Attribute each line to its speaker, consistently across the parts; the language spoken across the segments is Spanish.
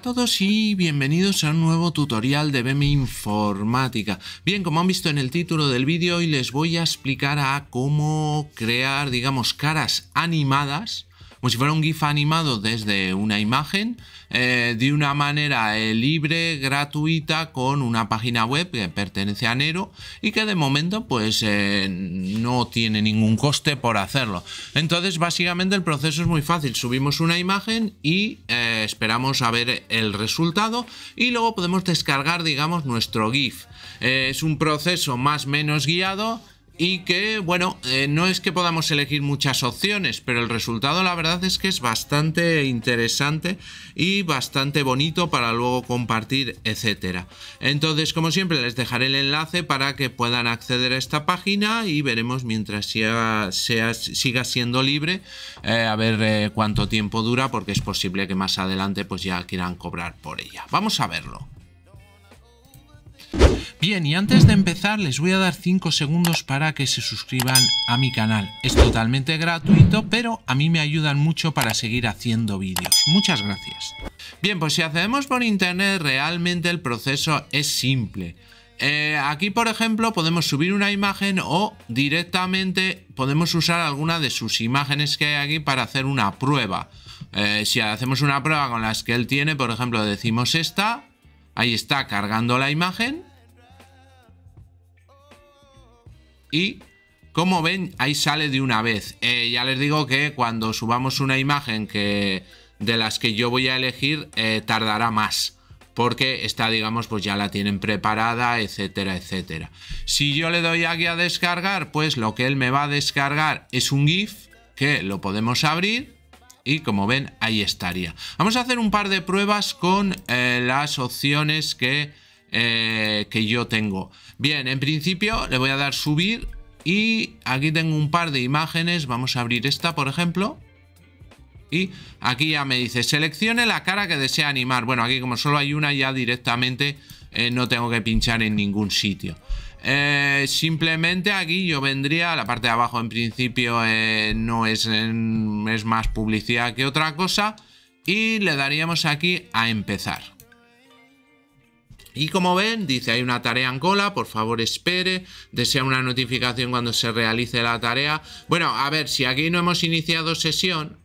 Speaker 1: a todos y bienvenidos a un nuevo tutorial de BM Informática. Bien, como han visto en el título del vídeo, hoy les voy a explicar a cómo crear, digamos, caras animadas como si fuera un GIF animado desde una imagen, eh, de una manera eh, libre, gratuita, con una página web que pertenece a Nero y que de momento pues eh, no tiene ningún coste por hacerlo. Entonces básicamente el proceso es muy fácil, subimos una imagen y esperamos a ver el resultado y luego podemos descargar digamos nuestro GIF. es un proceso más menos guiado y que, bueno, eh, no es que podamos elegir muchas opciones, pero el resultado la verdad es que es bastante interesante y bastante bonito para luego compartir, etcétera. Entonces, como siempre, les dejaré el enlace para que puedan acceder a esta página y veremos mientras siga siendo libre, eh, a ver eh, cuánto tiempo dura, porque es posible que más adelante pues ya quieran cobrar por ella. Vamos a verlo. Bien, y antes de empezar les voy a dar 5 segundos para que se suscriban a mi canal. Es totalmente gratuito, pero a mí me ayudan mucho para seguir haciendo vídeos. Muchas gracias. Bien, pues si hacemos por internet realmente el proceso es simple. Eh, aquí, por ejemplo, podemos subir una imagen o directamente podemos usar alguna de sus imágenes que hay aquí para hacer una prueba. Eh, si hacemos una prueba con las que él tiene, por ejemplo, decimos esta Ahí está cargando la imagen. Y como ven, ahí sale de una vez. Eh, ya les digo que cuando subamos una imagen que de las que yo voy a elegir, eh, tardará más. Porque esta, digamos, pues ya la tienen preparada, etcétera, etcétera. Si yo le doy aquí a descargar, pues lo que él me va a descargar es un GIF que lo podemos abrir y como ven ahí estaría. Vamos a hacer un par de pruebas con eh, las opciones que, eh, que yo tengo. Bien, en principio le voy a dar subir y aquí tengo un par de imágenes. Vamos a abrir esta, por ejemplo. Y aquí ya me dice, seleccione la cara que desea animar. Bueno, aquí como solo hay una ya directamente eh, no tengo que pinchar en ningún sitio. Eh, simplemente aquí yo vendría, la parte de abajo en principio eh, no es, más publicidad que otra cosa. Y le daríamos aquí a empezar. Y como ven, dice hay una tarea en cola, por favor espere, desea una notificación cuando se realice la tarea. Bueno, a ver, si aquí no hemos iniciado sesión,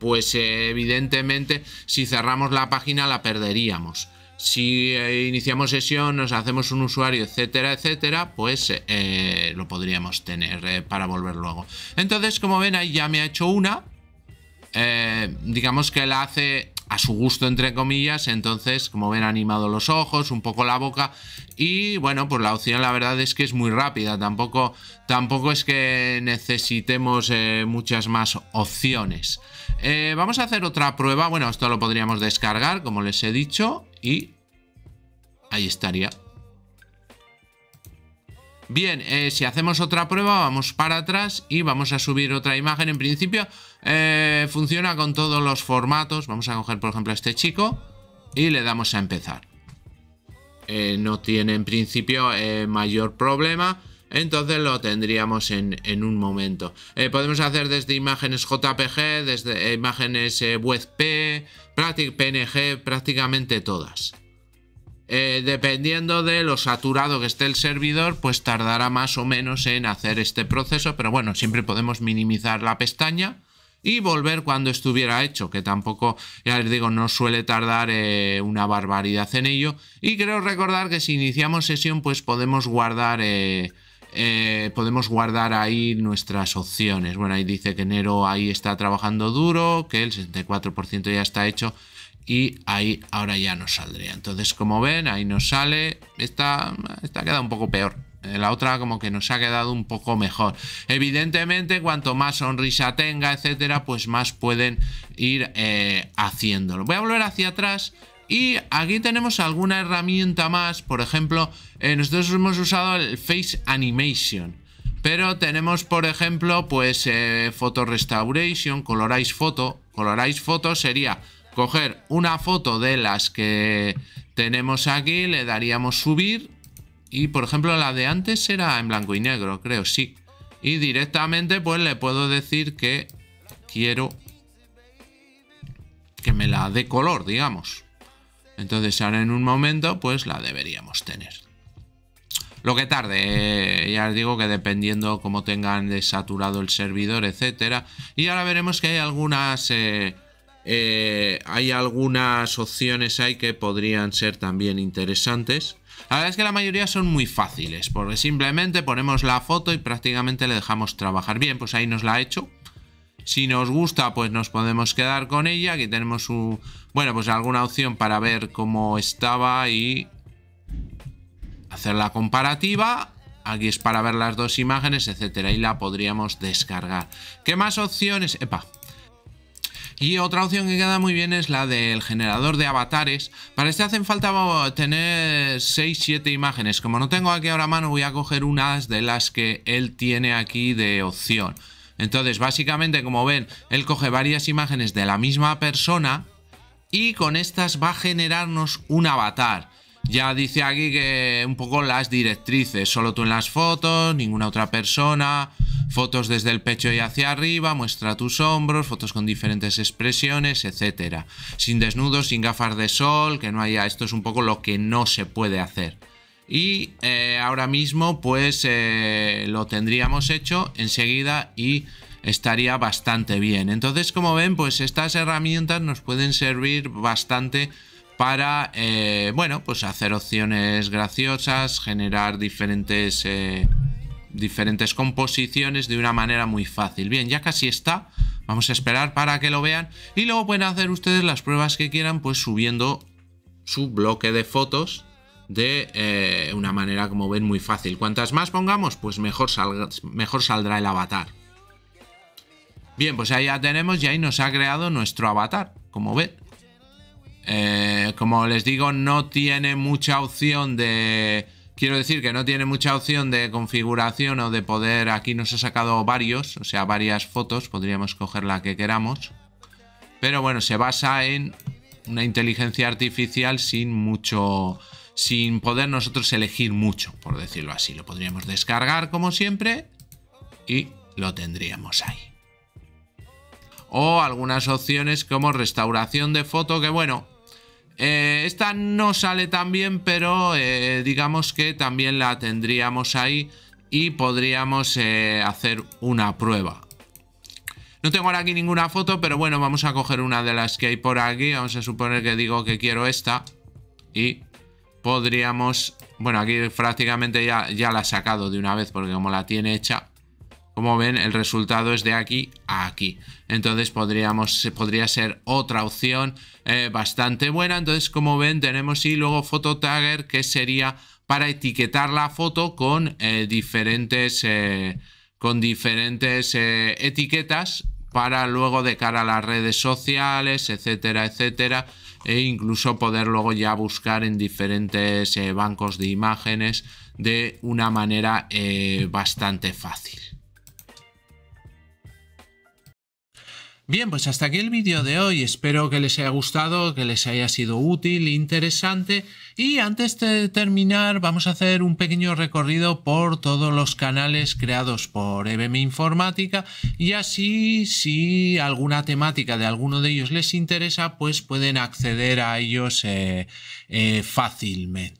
Speaker 1: pues eh, evidentemente si cerramos la página la perderíamos si eh, iniciamos sesión, nos hacemos un usuario, etcétera, etcétera, pues eh, lo podríamos tener eh, para volver luego. Entonces, como ven, ahí ya me ha hecho una. digamos que la hace a su gusto, entre comillas. Entonces, como ven, ha animado los ojos, un poco la boca. Y bueno, pues la opción la verdad es que es muy rápida. Tampoco, tampoco es que necesitemos muchas más opciones. Eh, vamos a hacer otra prueba. Bueno, esto lo podríamos descargar, como les he dicho. Y ahí estaría. Bien, eh, si hacemos otra prueba, vamos para atrás y vamos a subir otra imagen. En principio, eh, funciona con todos los formatos. Vamos a coger, por ejemplo, a este chico y le damos a empezar. no tiene, en principio, mayor problema entonces lo tendríamos en, un momento. Eh, podemos hacer desde imágenes JPG, desde eh, imágenes eh, WebP, PNG, prácticamente todas. dependiendo de lo saturado que esté el servidor, pues tardará más o menos en hacer este proceso, pero bueno, siempre podemos minimizar la pestaña y volver cuando estuviera hecho, que tampoco, ya les digo, no suele tardar una barbaridad en ello. Y creo recordar que si iniciamos sesión, pues podemos guardar... Eh, podemos guardar ahí nuestras opciones. Bueno, ahí dice que enero ahí está trabajando duro, que el 64% ya está hecho y ahí ahora ya nos saldría. Entonces, como ven, ahí nos sale. está está quedado un poco peor. Eh, la otra como que nos ha quedado un poco mejor. Evidentemente, cuanto más sonrisa tenga, etcétera, pues más pueden ir eh, haciéndolo. Voy a volver hacia atrás y aquí tenemos alguna herramienta más, por ejemplo, eh, nosotros hemos usado el Face Animation. Pero tenemos, por ejemplo, pues eh, Photo Restoration, Colorize Photo. Colorize Photo sería coger una foto de las que tenemos aquí, le daríamos subir. Y, por ejemplo, la de antes era en blanco y negro, creo, sí. Y directamente, pues le puedo decir que quiero que me la dé color, digamos. Entonces ahora en un momento pues la deberíamos tener. Lo que tarde, eh, ya os digo que dependiendo cómo tengan desaturado el servidor, etcétera. Y ahora veremos que hay algunas... Eh, eh, hay algunas opciones ahí que podrían ser también interesantes. La verdad es que la mayoría son muy fáciles, porque simplemente ponemos la foto y prácticamente le dejamos trabajar. Bien, pues ahí nos la ha hecho. Si nos gusta, pues nos podemos quedar con ella. Aquí tenemos su, bueno, pues alguna opción para ver cómo estaba y hacer la comparativa. Aquí es para ver las dos imágenes, etcétera, y la podríamos descargar. ¿Qué más opciones? Epa. Y otra opción que queda muy bien es la del generador de avatares. Para este hacen falta tener 6-7 imágenes. Como no tengo aquí ahora mano, voy a coger unas de las que él tiene aquí de opción. Entonces, básicamente, como ven, él coge varias imágenes de la misma persona y con estas va a generarnos un avatar. Ya dice aquí que un poco las directrices, solo tú en las fotos, ninguna otra persona, fotos desde el pecho y hacia arriba, muestra tus hombros, fotos con diferentes expresiones, etcétera. Sin desnudos, sin gafas de sol, que no haya, esto es un poco lo que no se puede hacer y eh, ahora mismo pues eh, lo tendríamos hecho enseguida y estaría bastante bien. Entonces como ven pues estas herramientas nos pueden servir bastante para eh, bueno pues hacer opciones graciosas, generar diferentes, diferentes composiciones de una manera muy fácil. Bien, ya casi está. Vamos a esperar para que lo vean y luego pueden hacer ustedes las pruebas que quieran pues subiendo su bloque de fotos de eh, una manera, como ven, muy fácil. Cuantas más pongamos, pues mejor, mejor saldrá el avatar. Bien, pues ahí ya tenemos y ahí nos ha creado nuestro avatar, como ven. Eh, como les digo, no tiene mucha opción de... Quiero decir que no tiene mucha opción de configuración o de poder... Aquí nos ha sacado varios, o sea, varias fotos. Podríamos coger la que queramos. Pero bueno, se basa en una inteligencia artificial sin mucho sin poder nosotros elegir mucho, por decirlo así. Lo podríamos descargar como siempre y lo tendríamos ahí. O algunas opciones como restauración de foto, que bueno, eh, esta no sale tan bien, pero eh, digamos que también la tendríamos ahí y podríamos eh, hacer una prueba. No tengo ahora aquí ninguna foto, pero bueno, vamos a coger una de las que hay por aquí. Vamos a suponer que digo que quiero esta y podríamos... Bueno, aquí prácticamente ya, la ha sacado de una vez porque como la tiene hecha, como ven, el resultado es de aquí a aquí. Entonces podríamos, podría ser otra opción eh, bastante buena. Entonces, como ven, tenemos y luego Photo que sería para etiquetar la foto con eh, diferentes, eh, con diferentes etiquetas para luego de cara a las redes sociales, etcétera, etcétera e incluso poder luego ya buscar en diferentes eh, bancos de imágenes de una manera eh, bastante fácil. Bien, pues hasta aquí el vídeo de hoy. Espero que les haya gustado, que les haya sido útil, e interesante y antes de terminar, vamos a hacer un pequeño recorrido por todos los canales creados por EBM Informática y así si alguna temática de alguno de ellos les interesa, pues pueden acceder a ellos eh, eh, fácilmente.